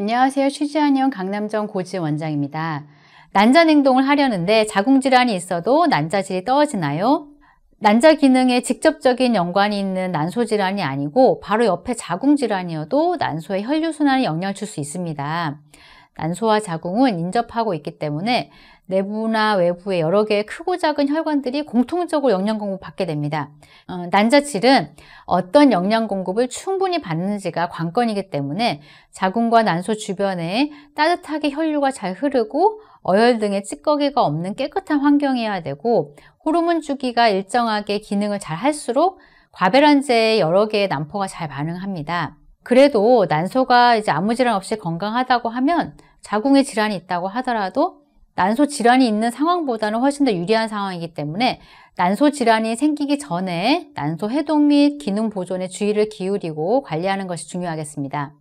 안녕하세요. 취재한영 강남정 고지 원장입니다. 난자행동을 하려는데 자궁질환이 있어도 난자질이 떨어지나요? 난자 기능에 직접적인 연관이 있는 난소질환이 아니고 바로 옆에 자궁질환이어도 난소의 혈류순환에 영향을 줄 수 있습니다. 난소와 자궁은 인접하고 있기 때문에 내부나 외부의 여러 개의 크고 작은 혈관들이 공통적으로 영양 공급 받게 됩니다. 어, 난자질은 어떤 영양 공급을 충분히 받는지가 관건이기 때문에 자궁과 난소 주변에 따뜻하게 혈류가 잘 흐르고 어혈 등의 찌꺼기가 없는 깨끗한 환경이어야 되고 호르몬 주기가 일정하게 기능을 잘 할수록 과배란제의 여러 개의 난포가 잘 반응합니다. 그래도 난소가 이제 아무 질환 없이 건강하다고 하면 자궁에 질환이 있다고 하더라도 난소 질환이 있는 상황보다는 훨씬 더 유리한 상황이기 때문에 난소 질환이 생기기 전에 난소 해독 및 기능 보존에 주의를 기울이고 관리하는 것이 중요하겠습니다.